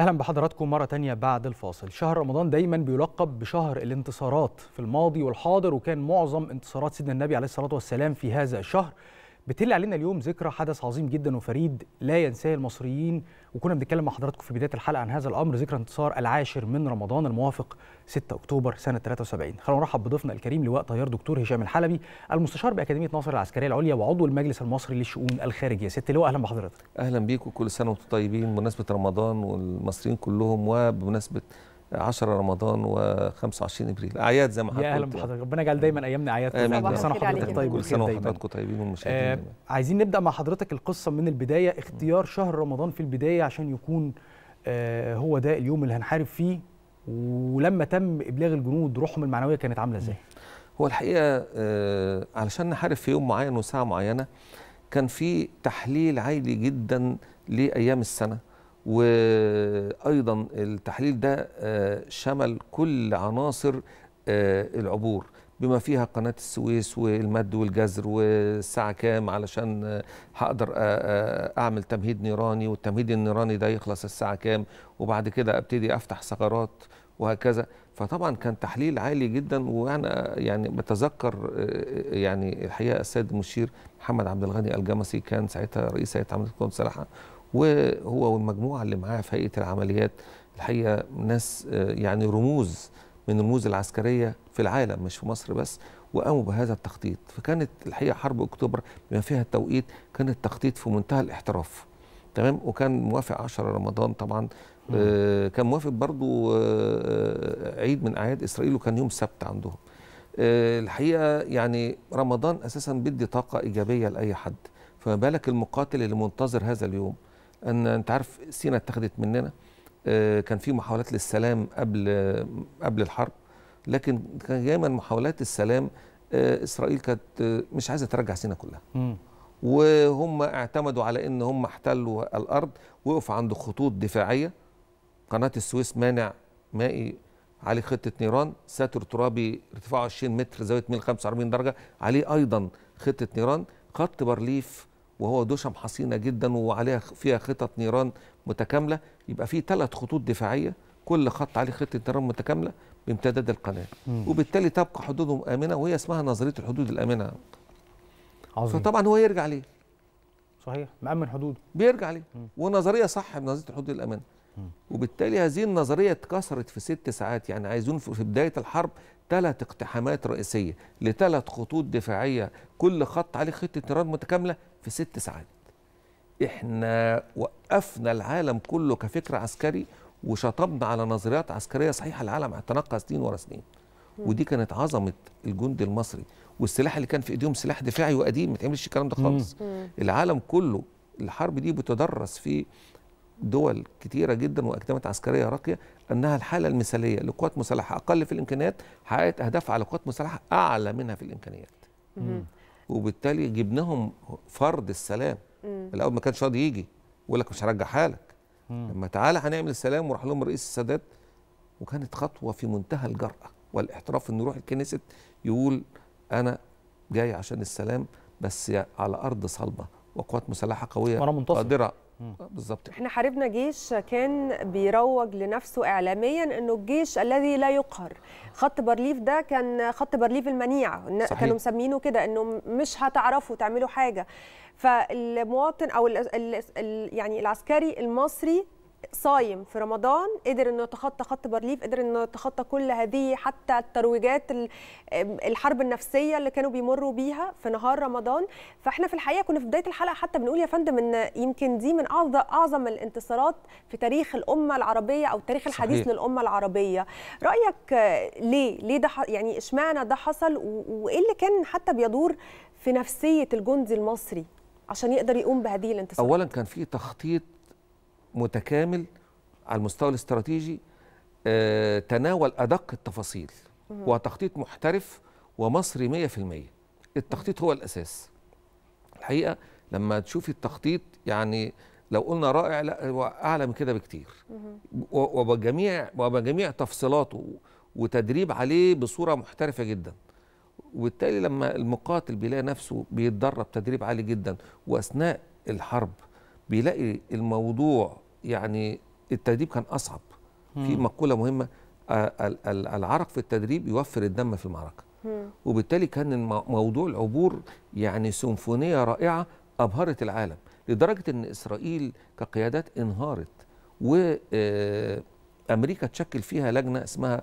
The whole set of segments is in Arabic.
اهلا بحضراتكم مره تانية بعد الفاصل شهر رمضان دايما بيلقب بشهر الانتصارات في الماضي والحاضر وكان معظم انتصارات سيدنا النبي عليه الصلاه والسلام في هذا الشهر بتلي علينا اليوم ذكرى حدث عظيم جدا وفريد لا ينساه المصريين وكنا بنتكلم مع حضراتكم في بدايه الحلقه عن هذا الامر ذكرى انتصار العاشر من رمضان الموافق 6 اكتوبر سنه 73 خلونا نرحب بضيفنا الكريم لواء طيار دكتور هشام الحلبي المستشار باكاديميه ناصر العسكريه العليا وعضو المجلس المصري للشؤون الخارجيه ست لواء اهلا بحضرتك اهلا بيك وكل سنه وانتم طيبين بمناسبه رمضان والمصريين كلهم وبمناسبه 10 رمضان و25 ابريل اعياد زي ما حضرتك يا اهلا بحضرتك ربنا يجعل دايما ايامنا اعياد كل سنه وحضرتك طيب كل سنه وحضراتكم طيبين والمشاهدين آه عايزين نبدا مع حضرتك القصه من البدايه اختيار شهر رمضان في البدايه عشان يكون آه هو ده اليوم اللي هنحارب فيه ولما تم ابلاغ الجنود روحهم المعنويه كانت عامله ازاي هو الحقيقه آه علشان نحارب في يوم معين وساعه معينه كان في تحليل عالي جدا لايام السنه وايضا التحليل ده آه، شمل كل عناصر آه، العبور بما فيها قناة السويس والمد والجزر والساعة كام علشان آه، هقدر أعمل تمهيد نيراني والتمهيد النيراني ده يخلص الساعة كام وبعد كده أبتدي أفتح ثغرات وهكذا فطبعا كان تحليل عالي جدا وانا يعني بتذكر يعني الحقيقه السيد المشير محمد عبد الغني الجمسي كان ساعتها رئيس هيئه عمليه القوى المسلحه وهو والمجموعه اللي معاه في هيئه العمليات الحقيقه ناس آه، يعني رموز من رموز العسكريه في العالم مش في مصر بس وقاموا بهذا التخطيط فكانت الحقيقه حرب اكتوبر بما فيها التوقيت كان التخطيط في منتهى الاحتراف تمام وكان موافق 10 رمضان طبعا آه كان موافق برضو آه،, آه عيد من اعياد اسرائيل وكان يوم سبت عندهم آه الحقيقه يعني رمضان اساسا بيدي طاقه ايجابيه لاي حد فما بالك المقاتل اللي منتظر هذا اليوم ان انت عارف سينا اتخذت مننا آه، كان في محاولات للسلام قبل قبل الحرب لكن كان دايما محاولات السلام آه، اسرائيل كانت آه، مش عايزه ترجع سينا كلها وهم اعتمدوا على ان هم احتلوا الارض وقف عند خطوط دفاعيه قناه السويس مانع مائي عليه خطه نيران ساتر ترابي ارتفاعه 20 متر زاويه 145 درجه عليه ايضا خطه نيران خط بارليف وهو دوشم حصينه جدا وعليها فيها خطط نيران متكامله يبقى في ثلاث خطوط دفاعيه كل خط عليه خطه نيران متكامله بامتداد القناه مم. وبالتالي تبقى حدودهم امنه وهي اسمها نظريه الحدود الامنه عظيم. فطبعا هو يرجع ليه صحيح مأمن حدوده بيرجع ليه مم. ونظريه صح بنظريه الحدود الامنه وبالتالي هذه النظرية اتكسرت في ست ساعات يعني عايزون في بداية الحرب ثلاث اقتحامات رئيسية لثلاث خطوط دفاعية كل خط عليه خطة نيران متكاملة في ست ساعات احنا وقفنا العالم كله كفكر عسكري وشطبنا على نظريات عسكرية صحيحة العالم اعتنقها سنين ورا سنين ودي كانت عظمة الجندي المصري والسلاح اللي كان في ايديهم سلاح دفاعي وقديم ما تعملش الكلام ده خالص العالم كله الحرب دي بتدرس في دول كتيرة جدا واكتمت عسكرية راقية أنها الحالة المثالية لقوات مسلحة أقل في الإمكانيات حققت أهدافها على قوات مسلحة أعلى منها في الإمكانيات وبالتالي جبناهم فرض السلام الأول ما كانش راضي يجي يقول لك مش هرجع حالك لما تعالى هنعمل السلام وراح لهم رئيس السادات وكانت خطوة في منتهى الجرأة والاحتراف إنه يروح الكنيسة يقول أنا جاي عشان السلام بس على أرض صلبة وقوات مسلحة قوية قادرة بالظبط احنا حاربنا جيش كان بيروج لنفسه اعلاميا انه الجيش الذي لا يقهر خط بارليف ده كان خط بارليف المنيع صحيح. كانوا مسمينه كده انه مش هتعرفوا تعملوا حاجه فالمواطن او الـ الـ يعني العسكري المصري صايم في رمضان قدر انه يتخطى خط بارليف قدر انه يتخطى كل هذه حتى الترويجات الحرب النفسيه اللي كانوا بيمروا بيها في نهار رمضان فاحنا في الحقيقه كنا في بدايه الحلقه حتى بنقول يا فندم ان يمكن دي من اعظم اعظم الانتصارات في تاريخ الامه العربيه او التاريخ الحديث صحيح. للامه العربيه رايك ليه ليه ده يعني اشمعنى ده حصل وايه اللي كان حتى بيدور في نفسيه الجندي المصري عشان يقدر يقوم بهذه الانتصارات اولا كان في تخطيط متكامل على المستوى الاستراتيجي آه، تناول أدق التفاصيل وتخطيط محترف ومصري 100% التخطيط هو الأساس الحقيقة لما تشوفي التخطيط يعني لو قلنا رائع لا هو أعلى من كده بكتير وبجميع وبجميع تفصيلاته وتدريب عليه بصورة محترفة جدا وبالتالي لما المقاتل بيلاقي نفسه بيتدرب تدريب عالي جدا وأثناء الحرب بيلاقي الموضوع يعني التدريب كان اصعب مم. في مقوله مهمه آه، العرق في التدريب يوفر الدم في المعركه وبالتالي كان موضوع العبور يعني سيمفونيه رائعه ابهرت العالم لدرجه ان اسرائيل كقيادات انهارت و آه، امريكا تشكل فيها لجنه اسمها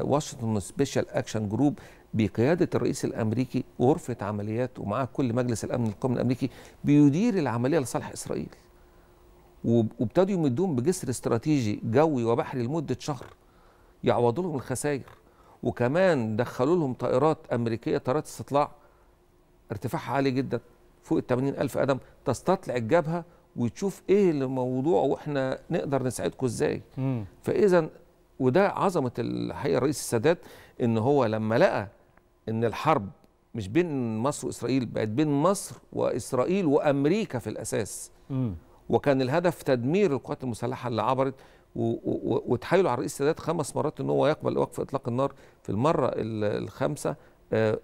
واشنطن سبيشال اكشن جروب بقيادة الرئيس الأمريكي غرفة عمليات ومعاه كل مجلس الأمن القومي الأمريكي بيدير العملية لصالح إسرائيل وابتدوا يمدوهم بجسر استراتيجي جوي وبحري لمدة شهر يعوضوا لهم الخسائر وكمان دخلوا لهم طائرات أمريكية طائرات استطلاع ارتفاعها عالي جدا فوق ال ألف قدم تستطلع الجبهة وتشوف إيه الموضوع وإحنا نقدر نساعدكم إزاي فإذا وده عظمه الحقيقه الرئيس السادات ان هو لما لقى ان الحرب مش بين مصر واسرائيل بقت بين مصر واسرائيل وامريكا في الاساس م. وكان الهدف تدمير القوات المسلحه اللي عبرت وتحايلوا على الرئيس السادات خمس مرات ان هو يقبل وقف اطلاق النار في المره الخامسه آه،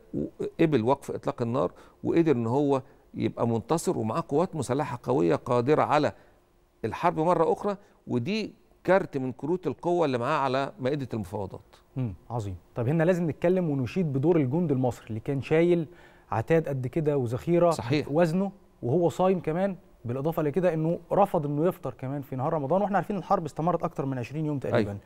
قبل وقف اطلاق النار وقدر ان هو يبقى منتصر ومعاه قوات مسلحه قويه قادره على الحرب مره اخرى ودي كارت من كروت القوه اللي معاه على مائده المفاوضات. امم عظيم، طب هنا لازم نتكلم ونشيد بدور الجندي المصري اللي كان شايل عتاد قد كده وذخيره صحيح وزنه وهو صايم كمان بالاضافه لكده انه رفض انه يفطر كمان في نهار رمضان واحنا عارفين الحرب استمرت اكتر من 20 يوم تقريبا. أي. أيوه.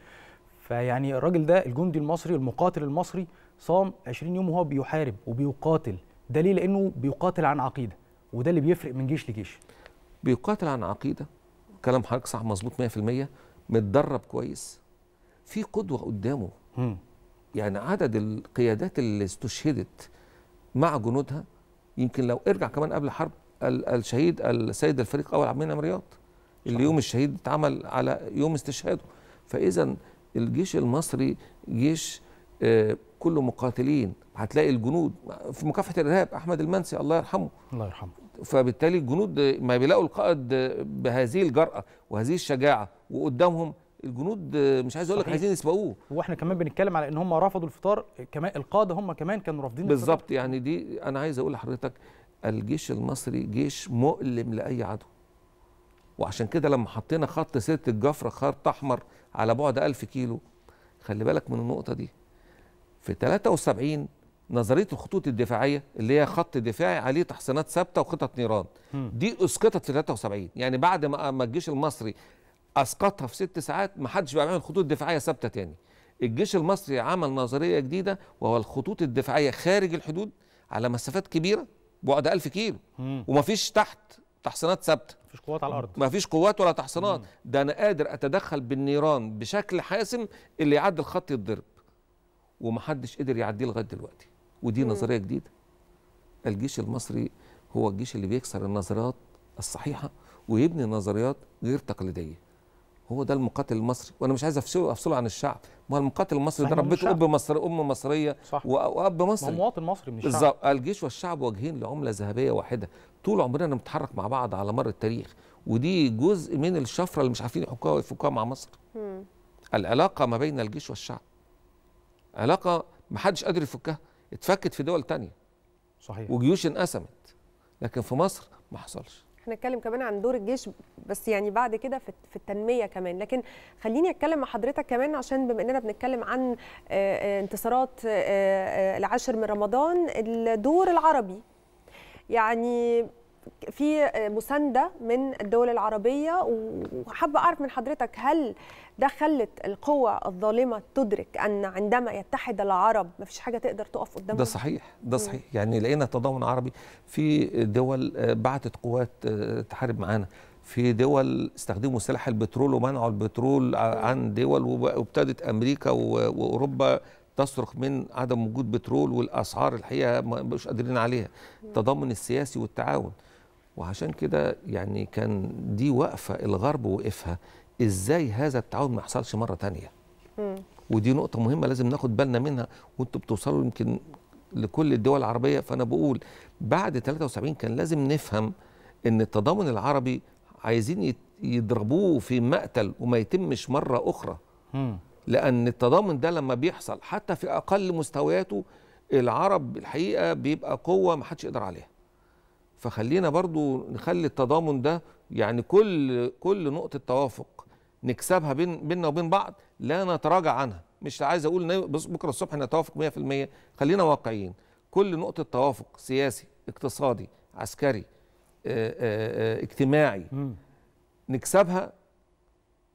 فيعني الراجل ده الجندي المصري المقاتل المصري صام 20 يوم وهو بيحارب وبيقاتل ده ليه؟ لانه بيقاتل عن عقيده وده اللي بيفرق من جيش لجيش. بيقاتل عن عقيده كلام حضرتك صح مظبوط 100% متدرب كويس في قدوه قدامه يعني عدد القيادات اللي استشهدت مع جنودها يمكن لو ارجع كمان قبل الحرب الشهيد السيد الفريق اول عبد المنعم رياض اللي يوم الشهيد اتعمل على يوم استشهاده فاذا الجيش المصري جيش آه، كله مقاتلين هتلاقي الجنود في مكافحه الارهاب احمد المنسي الله يرحمه الله يرحمه فبالتالي الجنود ما بيلاقوا القائد بهذه الجراه وهذه الشجاعه وقدامهم الجنود آه، مش عايز اقول لك عايزين يسبقوه واحنا كمان بنتكلم على ان هم رفضوا الفطار كمان القاده هم كمان كانوا رافضين بالظبط يعني دي انا عايز اقول لحضرتك الجيش المصري جيش مؤلم لاي عدو وعشان كده لما حطينا خط سيره الجفره خط احمر على بعد 1000 كيلو خلي بالك من النقطه دي في 73 نظريه الخطوط الدفاعيه اللي هي خط دفاعي عليه تحصينات ثابته وخطط نيران دي اسقطت في 73 يعني بعد ما الجيش المصري اسقطها في ست ساعات ما حدش بقى بيعمل خطوط دفاعيه ثابته تاني الجيش المصري عمل نظريه جديده وهو الخطوط الدفاعيه خارج الحدود على مسافات كبيره بعد 1000 كيلو ومفيش تحت تحصينات ثابته مفيش قوات على الارض مفيش قوات ولا تحصينات ده انا قادر اتدخل بالنيران بشكل حاسم اللي يعدي الخط يتضرب ومحدش قدر يعديه لغايه دلوقتي ودي مم. نظريه جديده الجيش المصري هو الجيش اللي بيكسر النظريات الصحيحه ويبني نظريات غير تقليديه هو ده المقاتل المصري وانا مش عايز افصله افصله عن الشعب ما المقاتل المصري ده ربيته اب مصر ام مصريه واب مصري مواطن مصري من الشعب الجيش والشعب واجهين لعمله ذهبيه واحده طول عمرنا بنتحرك مع بعض على مر التاريخ ودي جزء من الشفره اللي مش عارفين يحكوها ويفكوها مع مصر مم. العلاقه ما بين الجيش والشعب علاقه ما حدش قادر يفكها اتفكت في دول تانية صحيح وجيوش انقسمت لكن في مصر ما حصلش احنا نتكلم كمان عن دور الجيش بس يعني بعد كده في التنميه كمان لكن خليني اتكلم مع حضرتك كمان عشان بما اننا بنتكلم عن انتصارات العاشر من رمضان الدور العربي يعني في آه، مسانده من الدول العربيه وحابه اعرف من حضرتك هل ده خلت القوى الظالمه تدرك ان عندما يتحد العرب ما فيش حاجه تقدر تقف قدامهم ده صحيح ده صحيح يعني لقينا تضامن عربي في دول آه، بعتت قوات آه، تحارب معانا في دول استخدموا سلاح البترول ومنعوا البترول عن دول وابتدت امريكا واوروبا تصرخ من عدم وجود بترول والاسعار الحقيقه مش قادرين عليها التضامن السياسي والتعاون وعشان كده يعني كان دي وقفه الغرب وقفها ازاي هذا التعاون ما يحصلش مره تانية مم. ودي نقطه مهمه لازم ناخد بالنا منها وانتوا بتوصلوا يمكن لكل الدول العربيه فانا بقول بعد 73 كان لازم نفهم ان التضامن العربي عايزين يضربوه في مقتل وما يتمش مره اخرى مم. لان التضامن ده لما بيحصل حتى في اقل مستوياته العرب الحقيقه بيبقى قوه ما حدش يقدر عليها فخلينا برضو نخلي التضامن ده يعني كل كل نقطه توافق نكسبها بين بيننا وبين بعض لا نتراجع عنها مش عايز اقول بكره الصبح نتوافق 100% خلينا واقعيين كل نقطه توافق سياسي اقتصادي عسكري آه، آه، آه، اجتماعي نكسبها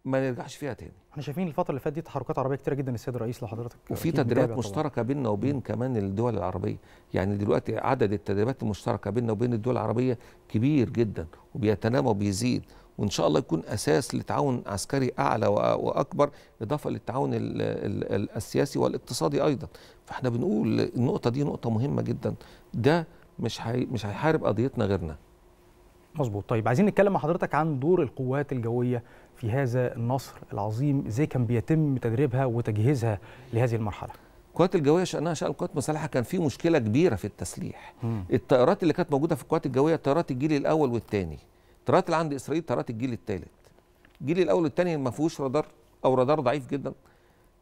ما نرجعش فيها تاني احنا شايفين الفتره اللي فاتت دي تحركات عربيه كتيره جدا السيد الرئيس لحضرتك وفي تدريبات مشتركه بيننا وبين كمان الدول العربيه يعني دلوقتي عدد التدريبات المشتركه بيننا وبين الدول العربيه كبير جدا وبيتنامى وبيزيد وان شاء الله يكون اساس لتعاون عسكري اعلى واكبر اضافه للتعاون السياسي والاقتصادي ايضا فاحنا بنقول النقطه دي نقطه مهمه جدا ده مش حي... مش هيحارب قضيتنا غيرنا مظبوط طيب عايزين نتكلم مع حضرتك عن دور القوات الجويه في هذا النصر العظيم ازاي كان بيتم تدريبها وتجهيزها لهذه المرحله القوات الجويه شانها شان القوات المسلحه كان في مشكله كبيره في التسليح مم. الطائرات اللي كانت موجوده في القوات الجويه طائرات الجيل الاول والثاني الطائرات اللي عند اسرائيل طائرات الجيل الثالث الجيل الاول والثاني ما فيهوش رادار او رادار ضعيف جدا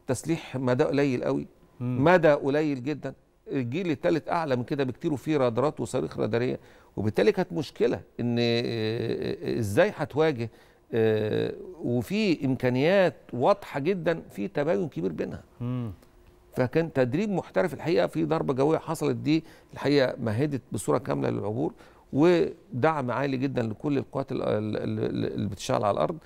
تسليح مدى قليل قوي مم. مدى قليل جدا الجيل الثالث اعلى من كده بكتير وفيه رادارات وصواريخ راداريه وبالتالي كانت مشكله ان آه، آه، آه، ازاي هتواجه آه، وفي امكانيات واضحه جدا في تباين كبير بينها فكان تدريب محترف الحقيقه في ضربه جويه حصلت دي الحقيقه مهدت بصوره كامله للعبور ودعم عالي جدا لكل القوات اللي بتشتغل على الارض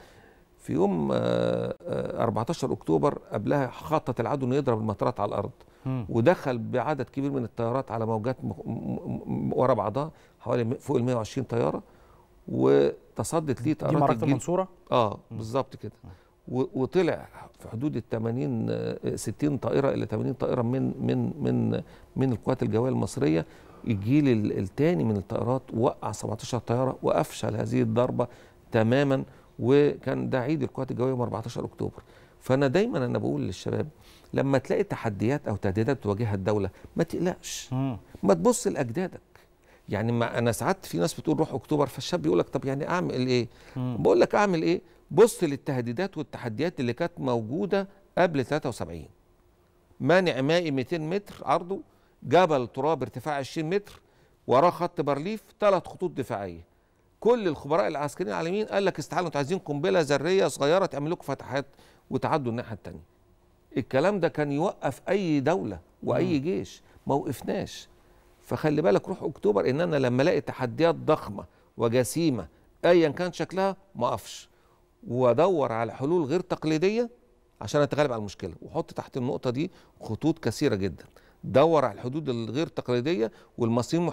في يوم 14 آه، آه، اكتوبر قبلها خطط العدو انه يضرب المطارات على الارض ودخل بعدد كبير من الطيارات على موجات ورا بعضها حوالي فوق ال 120 طياره و تصدت ليه تأرات دي معركه المنصوره اه بالظبط كده وطلع في حدود ال 80 60 آه، طائره الى 80 طائره من من من من القوات الجويه المصريه الجيل الثاني من الطائرات وقع 17 طياره وافشل هذه الضربه تماما وكان ده عيد القوات الجويه يوم 14 اكتوبر فانا دايما انا بقول للشباب لما تلاقي تحديات او تهديدات تواجهها الدوله ما تقلقش ما تبص لاجدادك يعني ما انا ساعات في ناس بتقول روح اكتوبر فالشاب بيقول لك طب يعني اعمل ايه؟ بقول لك اعمل ايه؟ بص للتهديدات والتحديات اللي كانت موجوده قبل 73 مانع مائي 200 متر عرضه جبل تراب ارتفاع 20 متر وراه خط بارليف ثلاث خطوط دفاعيه كل الخبراء العسكريين العالميين قال لك استحالوا انتوا عايزين قنبله ذريه صغيره تعمل لكم فتحات وتعدوا الناحيه الثانيه الكلام ده كان يوقف اي دوله واي جيش ما وقفناش فخلي بالك روح اكتوبر ان انا لما الاقي تحديات ضخمه وجسيمه ايا كان شكلها ما اقفش وادور على حلول غير تقليديه عشان اتغلب على المشكله وحط تحت النقطه دي خطوط كثيره جدا دور على الحدود الغير تقليديه والمصريين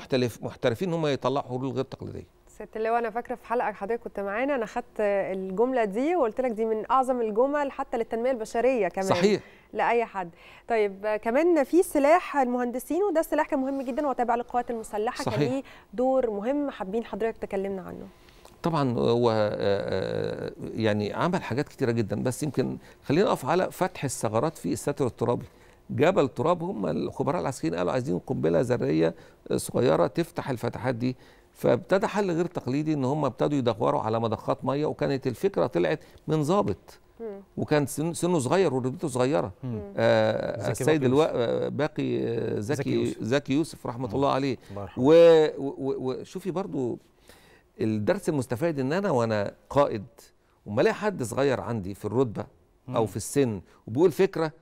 محترفين هم يطلعوا حلول غير تقليديه ست اللي وانا فاكره في حلقه حضرتك كنت معانا انا خدت الجمله دي وقلت لك دي من اعظم الجمل حتى للتنميه البشريه كمان صحيح لاي حد طيب كمان في سلاح المهندسين وده سلاح كان مهم جدا وتابع للقوات المسلحه صحيح. كان ليه دور مهم حابين حضرتك تكلمنا عنه طبعا هو آه، آه، يعني عمل حاجات كتيره جدا بس يمكن خلينا نقف على فتح الثغرات في الساتر الترابي جبل تراب هم الخبراء العسكريين قالوا عايزين قنبله ذريه آه، صغيره تفتح الفتحات دي فابتدى حل غير تقليدي ان هم ابتدوا يدوروا على مضخات ميه وكانت الفكره طلعت من ظابط وكان سنه صغير ورتبته صغيره آه السيد الو... آه، باقي آه، زكي زكي يوسف رحمه الله عليه وشوفي و... و... برضو الدرس المستفاد ان انا وانا قائد وما الاقي حد صغير عندي في الرتبه او في السن وبيقول فكره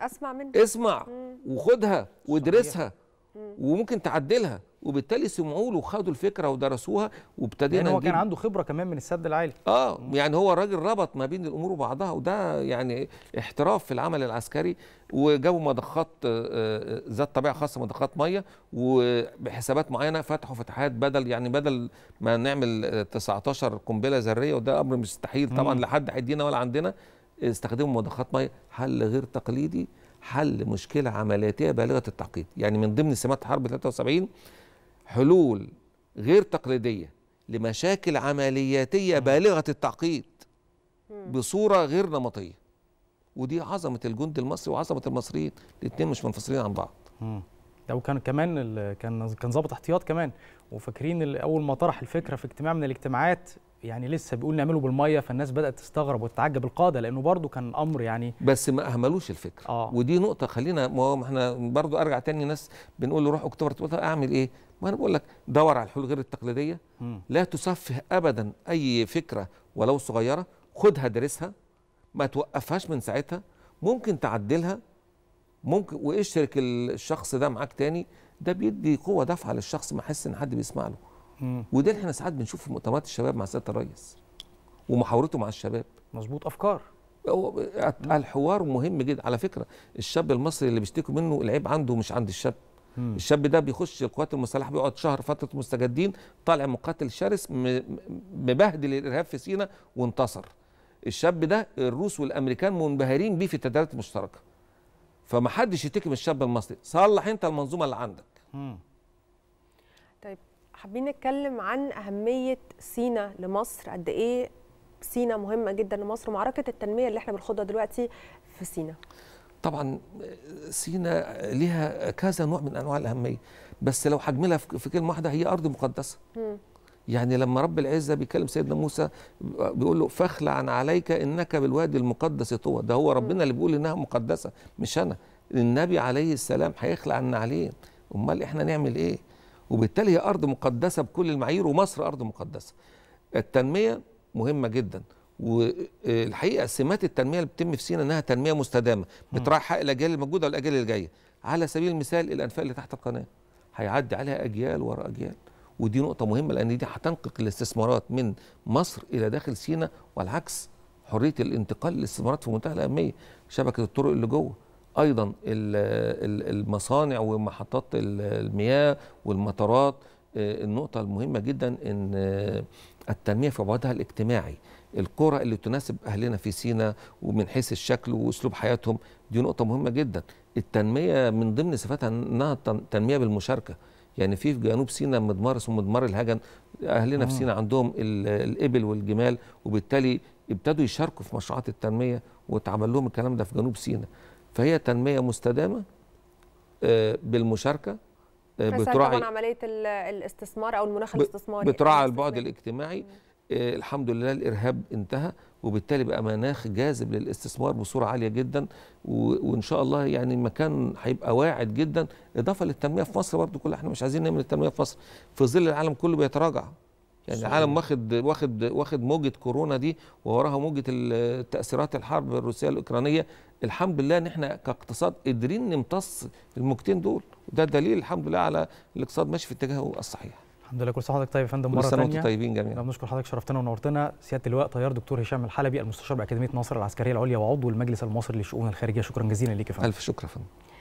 اسمع منه اسمع مم. وخدها وادرسها وممكن تعدلها وبالتالي سمعوا له وخدوا الفكره ودرسوها وابتدينا يعني هو كان عنده خبره كمان من السد العالي اه يعني هو الراجل ربط ما بين الامور وبعضها وده يعني احتراف في العمل العسكري وجابوا مضخات آه، آه، ذات طبيعه خاصه مضخات ميه وبحسابات معينه فتحوا فتحات بدل يعني بدل ما نعمل 19 آه، قنبله ذريه وده امر مستحيل طبعا لا حد هيدينا ولا عندنا استخدموا مضخات ميه حل غير تقليدي حل مشكلة عملياتية بالغة التعقيد يعني من ضمن سمات حرب 73 حلول غير تقليدية لمشاكل عملياتية بالغة التعقيد بصورة غير نمطية ودي عظمة الجند المصري وعظمة المصريين الاثنين مش منفصلين عن بعض ده وكان كمان كان كان ظابط احتياط كمان وفاكرين اول ما طرح الفكره في اجتماع من الاجتماعات يعني لسه بيقول نعمله بالميه فالناس بدات تستغرب وتتعجب القاده لانه برضه كان امر يعني بس ما اهملوش الفكره آه. ودي نقطه خلينا ما هو احنا برضه ارجع تاني ناس بنقول له روح اكتوبر اعمل ايه ما انا بقول لك دور على الحلول غير التقليديه م. لا تسفه ابدا اي فكره ولو صغيره خدها درسها ما توقفهاش من ساعتها ممكن تعدلها ممكن واشرك الشخص ده معاك تاني ده بيدي قوه دافعه للشخص ما احس ان حد بيسمع له وده اللي احنا ساعات بنشوفه في مؤتمرات الشباب مع سياده الريس ومحاورته مع الشباب مظبوط افكار هو الحوار مهم جدا على فكره الشاب المصري اللي بيشتكوا منه العيب عنده مش عند الشاب مم. الشاب ده بيخش القوات المسلحه بيقعد شهر فتره مستجدين طالع مقاتل شرس مبهدل الارهاب في سينا وانتصر الشاب ده الروس والامريكان منبهرين بيه في التدريبات المشتركه فمحدش يشتكي من الشاب المصري صلح انت المنظومه اللي عندك مم. طيب حابين نتكلم عن أهمية سينا لمصر قد إيه سينا مهمة جدا لمصر ومعركة التنمية اللي احنا بنخوضها دلوقتي في سينا طبعا سينا لها كذا نوع من أنواع الأهمية بس لو حجملها في كلمة واحدة هي أرض مقدسة يعني لما رب العزة بيكلم سيدنا موسى بيقول له فخلع عن عليك إنك بالوادي المقدس طوى ده هو ربنا اللي بيقول إنها مقدسة مش أنا النبي عليه السلام هيخلع عنا عليه امال احنا نعمل ايه وبالتالي هي أرض مقدسة بكل المعايير ومصر أرض مقدسة التنمية مهمة جدا والحقيقة سمات التنمية اللي بتتم في سينا أنها تنمية مستدامة بتراعي حق الأجيال الموجودة والأجيال اللي جاية على سبيل المثال الأنفاق اللي تحت القناة هيعدي عليها أجيال ورا أجيال ودي نقطة مهمة لأن دي هتنقل الاستثمارات من مصر إلى داخل سينا والعكس حرية الانتقال للاستثمارات في منتهى الأهمية شبكة الطرق اللي جوه ايضا المصانع ومحطات المياه والمطارات آه، النقطة المهمة جدا ان آه، التنمية في بعدها الاجتماعي القرى اللي تناسب اهلنا في سينا ومن حيث الشكل واسلوب حياتهم دي نقطة مهمة جدا التنمية من ضمن صفاتها انها تنمية بالمشاركة يعني في في جنوب سينا مضمار اسمه مضمار الهجن اهلنا في سينا عندهم الابل والجمال وبالتالي ابتدوا يشاركوا في مشروعات التنميه واتعمل لهم الكلام ده في جنوب سينا فهي تنميه مستدامه آه، بالمشاركه آه، بتراعي طبعا عمليه الاستثمار او المناخ الاستثماري بتراعي يعني البعد الاجتماعي آه، الحمد لله الارهاب انتهى وبالتالي بقى مناخ جاذب للاستثمار بصوره عاليه جدا وان شاء الله يعني مكان هيبقى واعد جدا اضافه للتنميه في مصر برضه كل احنا مش عايزين نعمل التنميه في مصر في ظل العالم كله بيتراجع يعني العالم واخد واخد واخد موجه كورونا دي ووراها موجه تاثيرات الحرب الروسيه الاوكرانيه الحمد لله ان احنا كاقتصاد قادرين نمتص الموجتين دول وده دليل الحمد لله على الاقتصاد ماشي في اتجاهه الصحيح الحمد لله كل سنه حضرتك طيب يا فندم مره ثانيه وانتم طيبين جميعا بنشكر حضرتك شرفتنا ونورتنا سياده اللواء طيار دكتور هشام الحلبي المستشار باكاديميه ناصر العسكريه العليا وعضو المجلس المصري للشؤون الخارجيه شكرا جزيلا ليك يا فندم الف شكر يا فندم